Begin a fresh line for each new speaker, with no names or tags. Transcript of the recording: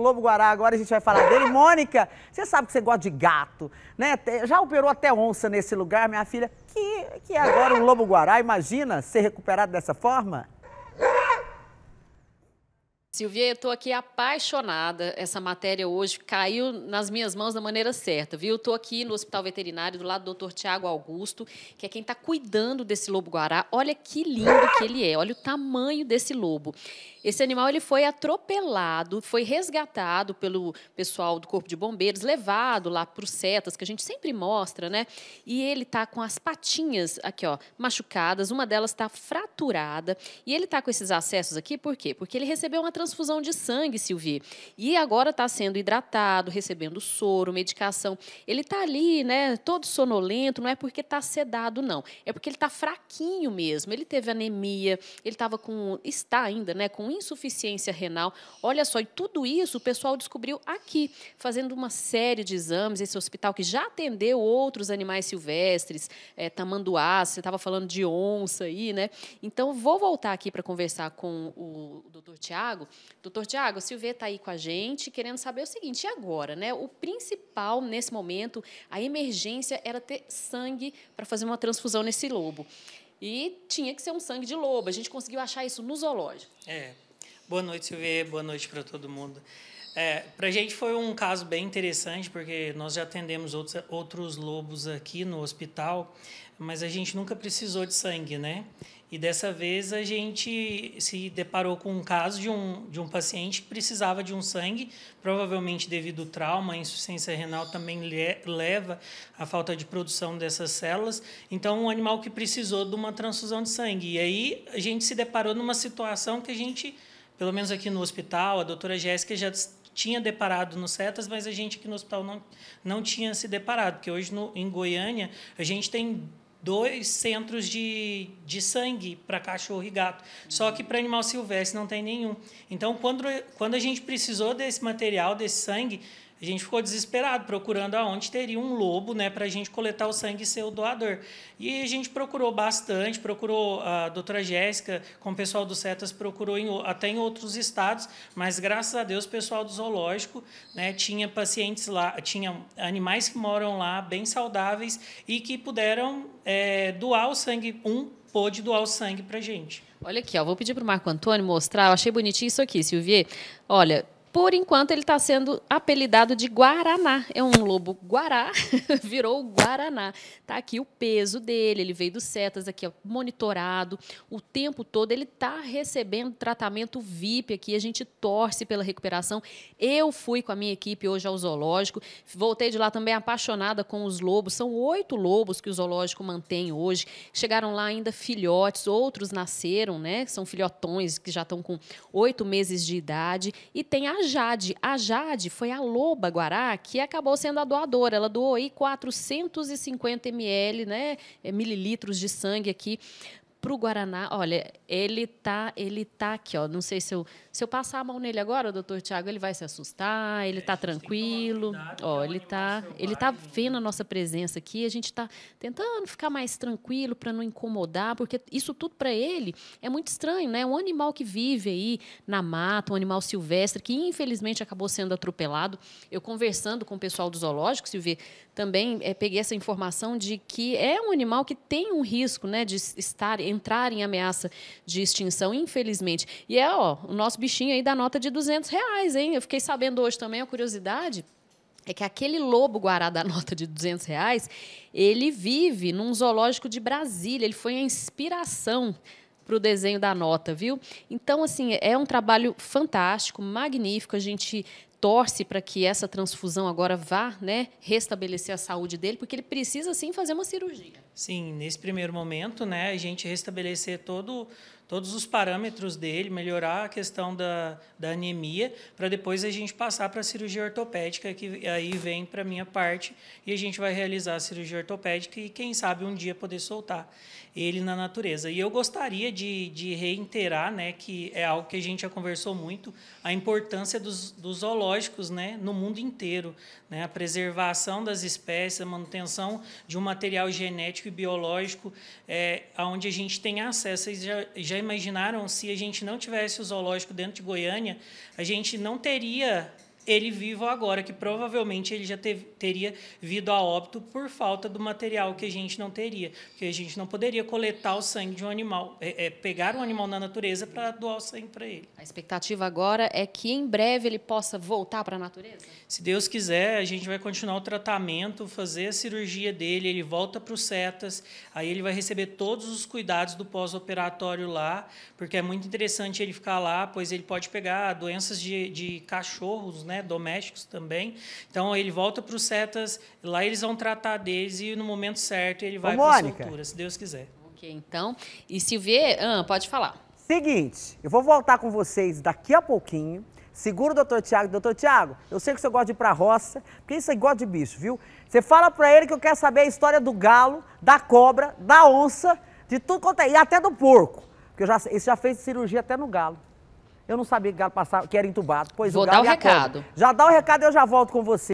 Lobo Guará, agora a gente vai falar dele. Mônica, você sabe que você gosta de gato, né? Já operou até onça nesse lugar, minha filha.
Que, que é agora um
Lobo Guará, imagina ser recuperado dessa forma?
Silvia, eu estou aqui apaixonada. Essa matéria hoje caiu nas minhas mãos da maneira certa, viu? Estou aqui no Hospital Veterinário do lado do Dr. Tiago Augusto, que é quem está cuidando desse lobo-guará. Olha que lindo que ele é, olha o tamanho desse lobo. Esse animal ele foi atropelado, foi resgatado pelo pessoal do Corpo de Bombeiros, levado lá para os setas, que a gente sempre mostra, né? E ele está com as patinhas aqui, ó, machucadas, uma delas está fraturada. E ele está com esses acessos aqui por quê? Porque ele recebeu uma transfusão de sangue, Silvia. E agora está sendo hidratado, recebendo soro, medicação. Ele está ali, né, todo sonolento, não é porque está sedado, não. É porque ele está fraquinho mesmo. Ele teve anemia, ele estava com. está ainda, né? Com insuficiência renal. Olha só, e tudo isso o pessoal descobriu aqui, fazendo uma série de exames. Esse hospital que já atendeu outros animais silvestres, é, tamanduás, você estava falando de onça aí, né? Então, vou voltar aqui para conversar com o doutor Tiago, Doutor Tiago, o Silvê está aí com a gente, querendo saber o seguinte, e agora, né? O principal nesse momento, a emergência era ter sangue para fazer uma transfusão nesse lobo. E tinha que ser um sangue de lobo. A gente conseguiu achar isso no zoológico.
É. Boa noite, Silvê. Boa noite para todo mundo. É, para a gente foi um caso bem interessante, porque nós já atendemos outros, outros lobos aqui no hospital, mas a gente nunca precisou de sangue, né? E dessa vez a gente se deparou com um caso de um, de um paciente que precisava de um sangue, provavelmente devido ao trauma, a insuficiência renal também le leva à falta de produção dessas células. Então, um animal que precisou de uma transfusão de sangue. E aí a gente se deparou numa situação que a gente, pelo menos aqui no hospital, a doutora Jéssica já tinha deparado no CETAS, mas a gente aqui no hospital não, não tinha se deparado, porque hoje no, em Goiânia a gente tem dois centros de, de sangue para cachorro e gato. Só que para animal silvestre não tem nenhum. Então, quando, quando a gente precisou desse material, desse sangue, a gente ficou desesperado procurando aonde teria um lobo, né, para a gente coletar o sangue e ser o doador. E a gente procurou bastante, procurou a doutora Jéssica, com o pessoal do CETAS, procurou em, até em outros estados, mas graças a Deus o pessoal do zoológico, né, tinha pacientes lá, tinha animais que moram lá bem saudáveis e que puderam é, doar o sangue, um pôde doar o sangue para gente.
Olha aqui, ó, vou pedir para o Marco Antônio mostrar, eu achei bonitinho isso aqui, Silvia. Olha, por enquanto, ele está sendo apelidado de Guaraná. É um lobo guará, virou Guaraná. Está aqui o peso dele, ele veio dos setas, aqui ó, monitorado. O tempo todo ele está recebendo tratamento VIP aqui. A gente torce pela recuperação. Eu fui com a minha equipe hoje ao zoológico. Voltei de lá também apaixonada com os lobos. São oito lobos que o zoológico mantém hoje. Chegaram lá ainda filhotes, outros nasceram, né? São filhotões que já estão com oito meses de idade. E tem a a Jade. A Jade foi a loba guará que acabou sendo a doadora. Ela doou aí 450 ml, né, mililitros de sangue aqui para o Guaraná, olha, ele tá, ele tá aqui, ó. Não sei se eu, se eu passar a mão nele agora, doutor Tiago, ele vai se assustar, ele está é, tranquilo. Ó, é tá, ele tá, ele né? tá vendo a nossa presença aqui, a gente está tentando ficar mais tranquilo para não incomodar, porque isso tudo para ele é muito estranho, né? É um animal que vive aí na mata, um animal silvestre que infelizmente acabou sendo atropelado. Eu conversando com o pessoal do zoológico, Silvia, também é, peguei essa informação de que é um animal que tem um risco, né, de estar entrar em ameaça de extinção, infelizmente. E é, ó, o nosso bichinho aí dá nota de 200 reais, hein? Eu fiquei sabendo hoje também, a curiosidade é que aquele lobo guará da nota de 200 reais, ele vive num zoológico de Brasília, ele foi a inspiração para o desenho da nota, viu? Então, assim, é um trabalho fantástico, magnífico. A gente torce para que essa transfusão agora vá né, restabelecer a saúde dele, porque ele precisa sim fazer uma cirurgia.
Sim, nesse primeiro momento, né, a gente restabelecer todo todos os parâmetros dele, melhorar a questão da, da anemia, para depois a gente passar para a cirurgia ortopédica, que aí vem para minha parte, e a gente vai realizar a cirurgia ortopédica e quem sabe um dia poder soltar ele na natureza. E eu gostaria de, de reiterar, né, que é algo que a gente já conversou muito, a importância dos, dos zoológicos, né, no mundo inteiro, né, a preservação das espécies, a manutenção de um material genético e biológico, é, onde a gente tem acesso e já, já imaginaram se a gente não tivesse o zoológico dentro de Goiânia, a gente não teria ele vivo agora, que provavelmente ele já teria vindo a óbito por falta do material que a gente não teria, porque a gente não poderia coletar o sangue de um animal, é, é, pegar um
animal na natureza para doar o sangue para ele. A expectativa agora é que em breve ele possa voltar para a natureza?
Se Deus quiser, a gente vai continuar o tratamento, fazer a cirurgia dele, ele volta para os setas, aí ele vai receber todos os cuidados do pós-operatório lá, porque é muito interessante ele ficar lá, pois ele pode pegar doenças de, de cachorros, né? né, domésticos também. Então ele volta para os setas, lá eles vão tratar deles e no momento certo ele vai para a soltura, se Deus quiser. Ok, então. E Silvia, ah, pode falar. Seguinte, eu vou voltar com vocês daqui a pouquinho. Segura o doutor Tiago. Doutor Tiago, eu sei que você gosta de ir para a roça, porque você gosta de bicho, viu? Você fala para ele que eu quero saber a história do galo, da cobra, da onça, de tudo quanto é, e até do porco. Porque eu já, ele já fez cirurgia até no galo. Eu não sabia que o galo passava, que era entubado. Pois Vou o galo dar o recado. Acorda. Já dá o recado e eu já volto com você.